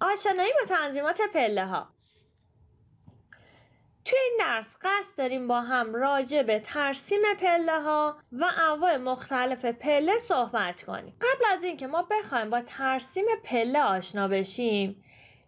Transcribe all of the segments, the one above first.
آشنایی با تنظیمات پله ها توی این درس قصد داریم با هم راجع به ترسیم پله ها و انواع مختلف پله صحبت کنیم قبل از اینکه ما بخوایم با ترسیم پله آشنا بشیم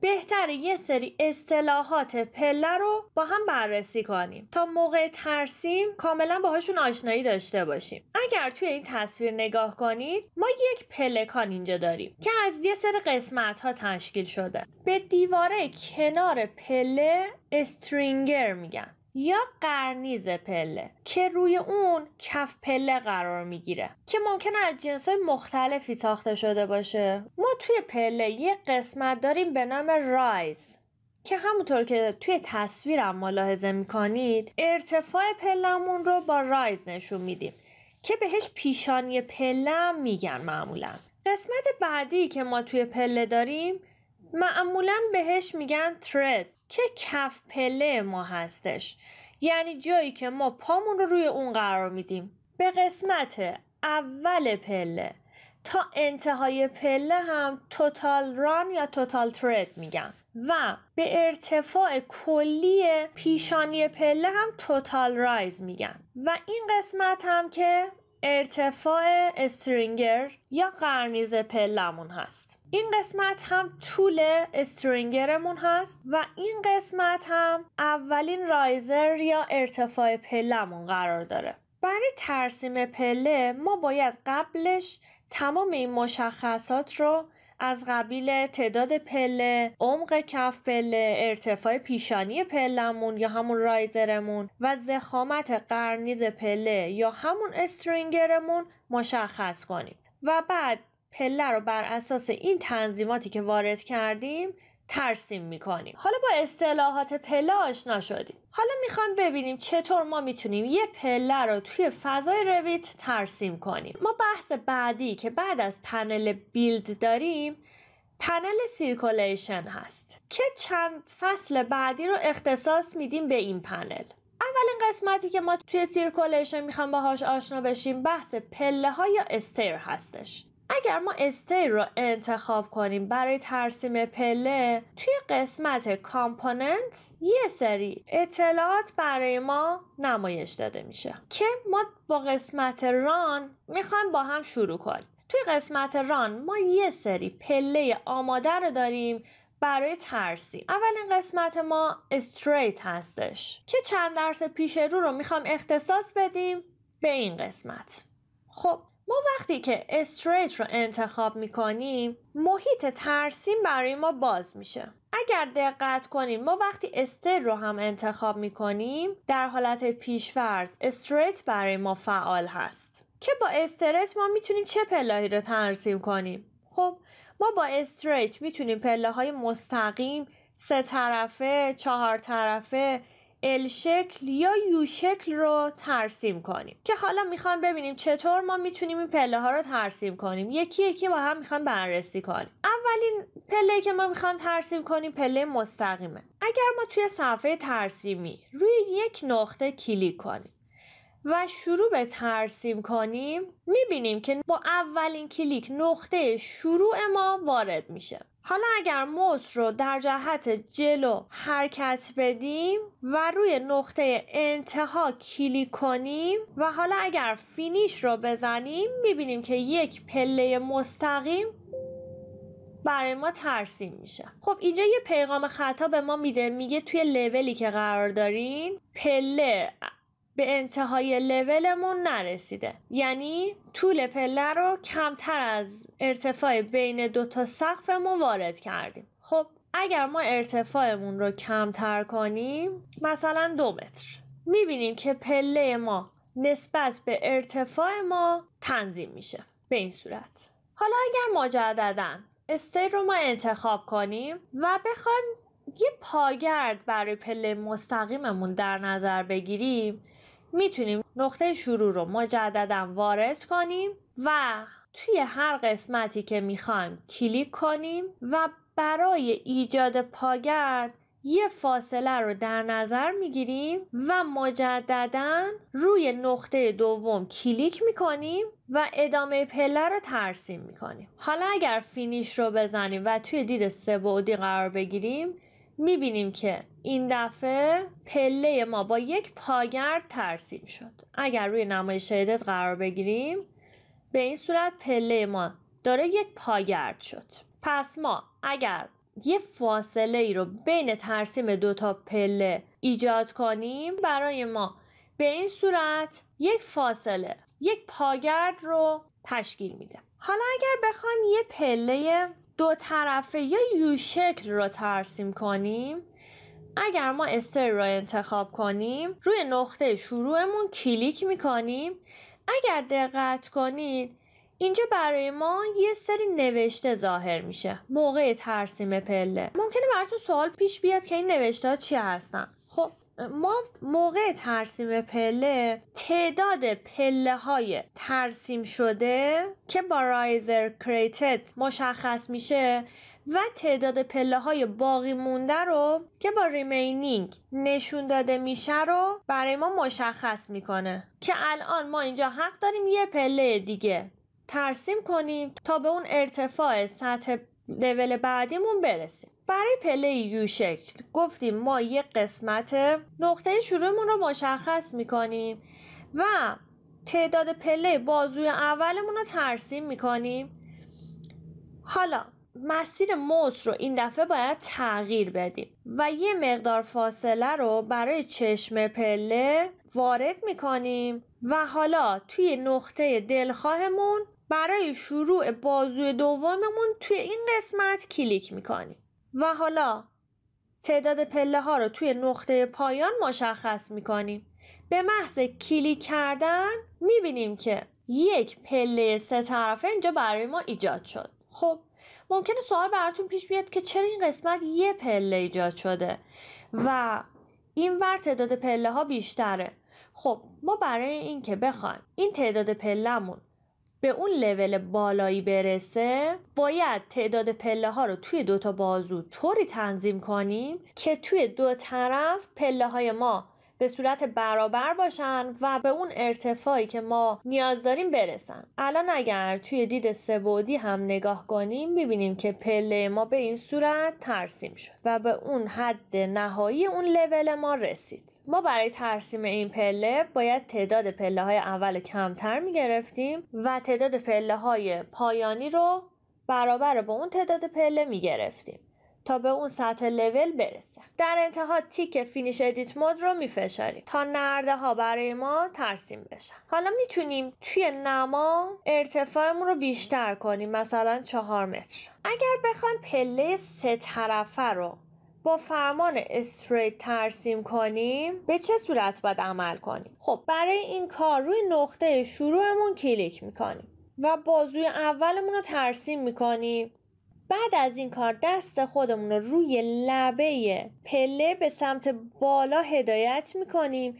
بهتر یه سری اصطلاحات پله رو با هم بررسی کنیم تا موقع ترسیم کاملا باهاشون آشنایی داشته باشیم اگر توی این تصویر نگاه کنید ما یک پلکان اینجا داریم که از یه سری قسمت ها تشکیل شده به دیواره کنار پله استرینگر میگن یا قرنیز پله که روی اون کف پله قرار میگیره که ممکنه از جنس مختلفی ساخته شده باشه ما توی پله یه قسمت داریم به نام رایز که همونطور که توی تصویرم ملاحظه میکنید ارتفاع پلمون رو با رایز نشون میدیم که بهش پیشانی پلم میگن معمولا قسمت بعدی که ما توی پله داریم معمولا بهش میگن ترد که کف پله ما هستش یعنی جایی که ما پامون رو روی اون قرار میدیم به قسمت اول پله تا انتهای پله هم توتال ران یا توتال ترد میگن و به ارتفاع کلی پیشانی پله هم توتال رایز میگن و این قسمت هم که ارتفاع استرینگر یا قرنیز پلمون هست این قسمت هم طول استرینگرمون هست و این قسمت هم اولین رایزر یا ارتفاع پلمون قرار داره برای ترسیم پله ما باید قبلش تمام این مشخصات رو از قبیل تعداد پله عمق کف پله ارتفاع پیشانی پلمون یا همون رایزرمون و زخامت قرنیز پله یا همون استرینگرمون مشخص کنیم و بعد پله رو بر اساس این تنظیماتی که وارد کردیم ترسیم میکنیم حالا با اصطلاحات پله آشنا شدیم حالا میخوام ببینیم چطور ما میتونیم یه پله رو توی فضای رویت ترسیم کنیم ما بحث بعدی که بعد از پنل بیلد داریم پنل سیرکولیشن هست که چند فصل بعدی رو اختصاص میدیم به این پنل اولین قسمتی که ما توی سیرکولیشن میخوام باهاش آشنا بشیم بحث پله ها یا استیر هستش اگر ما استی رو انتخاب کنیم برای ترسیم پله توی قسمت کامپوننت یه سری اطلاعات برای ما نمایش داده میشه که ما با قسمت ران میخوایم با هم شروع کنیم توی قسمت ران ما یه سری پله آماده رو داریم برای ترسیم اولین قسمت ما استریت هستش که چند درس پیش رو رو میخوام اختصاص بدیم به این قسمت خب ما وقتی که استریت رو انتخاب میکنیم محیط ترسیم برای ما باز میشه اگر دقت کنیم ما وقتی استر رو هم انتخاب میکنیم در حالت پیشفرز استریت برای ما فعال هست که با استریت ما میتونیم چه پلهایی رو ترسیم کنیم خب ما با استریت میتونیم پله های مستقیم سه طرفه چهار طرفه ال شکل یا یو شکل رو ترسیم کنیم که حالا میخوام ببینیم چطور ما میتونیم این پله ها رو ترسیم کنیم یکی یکی با هم میخوام بررسی کنیم اولین پله که ما میخوام ترسیم کنیم پله مستقیمه اگر ما توی صفحه ترسیمی روی یک نقطه کلیک کنیم و شروع به ترسیم کنیم میبینیم که با اولین کلیک نقطه شروع ما وارد میشه حالا اگر موس رو در جهت جلو حرکت بدیم و روی نقطه انتها کلیک کنیم و حالا اگر فینیش رو بزنیم میبینیم که یک پله مستقیم برای ما ترسیم میشه خب اینجا یه پیغام خطا به ما میده میگه توی لولی که قرار دارین پله به انتهای لولمون نرسیده یعنی طول پله رو کمتر از ارتفاع بین دو تا سقفمون وارد کردیم خب اگر ما ارتفاعمون رو کمتر کنیم مثلا دو متر میبینیم که پله ما نسبت به ارتفاع ما تنظیم میشه به این صورت حالا اگر مجددا استی رو ما انتخاب کنیم و بخوایم یه پاگرد برای پله مستقیممون در نظر بگیریم میتونیم نقطه شروع رو مجددا وارد کنیم و توی هر قسمتی که میخوایم کلیک کنیم و برای ایجاد پاگرد یه فاصله رو در نظر میگیریم و مجددا روی نقطه دوم کلیک میکنیم و ادامه پله رو ترسیم میکنیم حالا اگر فینیش رو بزنیم و توی دید سه بعدی قرار بگیریم میبینیم که این دفعه پله ما با یک پاگرد ترسیم شد اگر روی نمای شهدت قرار بگیریم به این صورت پله ما داره یک پاگرد شد پس ما اگر یه فاصله ای رو بین ترسیم دو تا پله ایجاد کنیم برای ما به این صورت یک فاصله یک پاگرد رو تشکیل میده حالا اگر بخوایم یه پله دو طرفه یا یو شکل رو ترسیم کنیم اگر ما استر را انتخاب کنیم روی نقطه شروعمون کلیک میکنیم اگر دقت کنید اینجا برای ما یه سری نوشته ظاهر میشه موقع ترسیم پله ممکنه براتون سوال پیش بیاد که این نوشته ها چی هستن خب ما موقع ترسیم پله تعداد پله های ترسیم شده که با رایزر کریتت مشخص میشه و تعداد پله های باقی مونده رو که با ریمینینگ نشون داده میشه رو برای ما مشخص میکنه که الان ما اینجا حق داریم یه پله دیگه ترسیم کنیم تا به اون ارتفاع سطح لول بعدیمون برسیم برای پله یو شکل گفتیم ما یک قسمت نقطه شروعمون رو مشخص میکنیم و تعداد پله بازوی اولمون رو ترسیم میکنیم حالا مسیر موس رو این دفعه باید تغییر بدیم و یه مقدار فاصله رو برای چشم پله وارد میکنیم و حالا توی نقطه دلخواهمون برای شروع بازوی دوممون توی این قسمت کلیک میکنیم و حالا تعداد پله ها رو توی نقطه پایان مشخص می کنیم. به محض کلیک کردن می بینیم که یک پله سه طرفه اینجا برای ما ایجاد شد. خب ممکنه سوال براتون پیش بیاد که چرا این قسمت یه پله ایجاد شده و این ور تعداد پله ها بیشتره خب ما برای اینکه بخوایم این تعداد پلهمون به اون لول بالایی برسه باید تعداد پله ها رو توی دوتا بازو طوری تنظیم کنیم که توی دو طرف پله های ما به صورت برابر باشن و به اون ارتفاعی که ما نیاز داریم برسن الان اگر توی دید سبودی هم نگاه کنیم ببینیم که پله ما به این صورت ترسیم شد و به اون حد نهایی اون لول ما رسید ما برای ترسیم این پله باید تعداد پله های اول کمتر گرفتیم و تعداد پله های پایانی رو برابر با اون تعداد پله می گرفتیم. تا به اون سطح لول برسه در انتها تیک فینیش ادیت مود رو میفشاریم تا نرده ها برای ما ترسیم بشن حالا میتونیم توی نما ارتفاعمون رو بیشتر کنیم مثلا چهار متر اگر بخوایم پله سه طرفه رو با فرمان استریت ترسیم کنیم به چه صورت باید عمل کنیم خب برای این کار روی نقطه شروعمون کلیک میکنیم و بازوی اولمون رو ترسیم میکنیم بعد از این کار دست خودمون رو روی لبه پله به سمت بالا هدایت میکنیم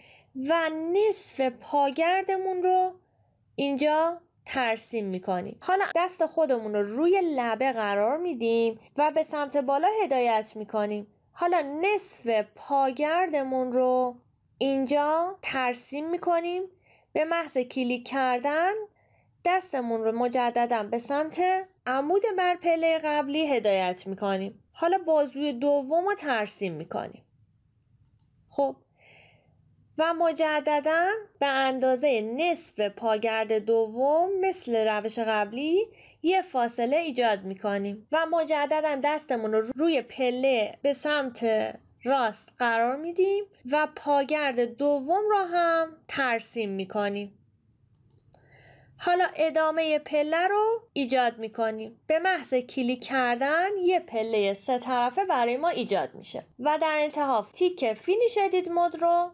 و نصف پاگردمون رو اینجا ترسیم میکنیم حالا دست خودمون رو روی لبه قرار میدیم و به سمت بالا هدایت میکنیم حالا نصف پاگردمون رو اینجا ترسیم میکنیم به محض کلیک کردن دستمون رو مجددا به سمت عمود بر پله قبلی هدایت میکنیم حالا بازوی دوم رو ترسیم میکنیم خب و مجددا به اندازه نصف پاگرد دوم مثل روش قبلی یه فاصله ایجاد میکنیم و مجددا دستمون رو روی پله به سمت راست قرار میدیم و پاگرد دوم رو هم ترسیم میکنیم حالا ادامه پله رو ایجاد میکنیم به محض کلیک کردن یه پله سه طرفه برای ما ایجاد میشه و در انتها تیک فینیش ادیت مود رو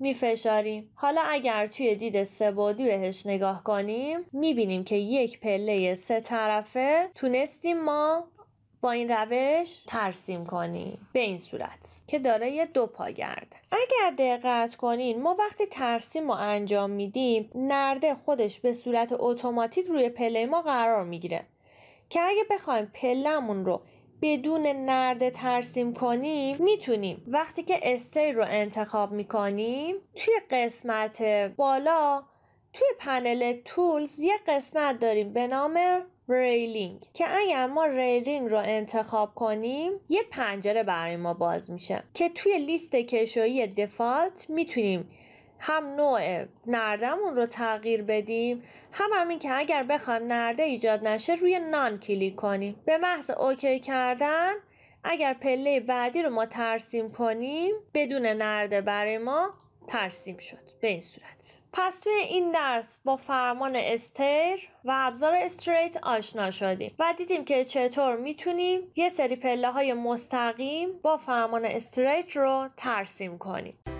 میفشاریم حالا اگر توی دید سبادی بهش نگاه کنیم میبینیم که یک پله سه طرفه تونستیم ما با این روش ترسیم کنیم به این صورت که دارای دو پا اگر دقت کنین ما وقتی ترسیم رو انجام میدیم نرده خودش به صورت اتوماتیک روی پله ما قرار میگیره که اگه بخوایم پلمون رو بدون نرده ترسیم کنیم میتونیم وقتی که استی رو انتخاب میکنیم توی قسمت بالا توی پنل تولز یه قسمت داریم به نام ریلینگ که اگر ما ریلینگ رو انتخاب کنیم یه پنجره برای ما باز میشه که توی لیست کشویی دفالت میتونیم هم نوع نردمون رو تغییر بدیم هم همین که اگر بخوام نرده ایجاد نشه روی نان کلیک کنیم به محض اوکی کردن اگر پله بعدی رو ما ترسیم کنیم بدون نرده برای ما ترسیم شد به این صورت پس توی این درس با فرمان استر و ابزار استریت آشنا شدیم و دیدیم که چطور میتونیم یه سری پله های مستقیم با فرمان استریت رو ترسیم کنیم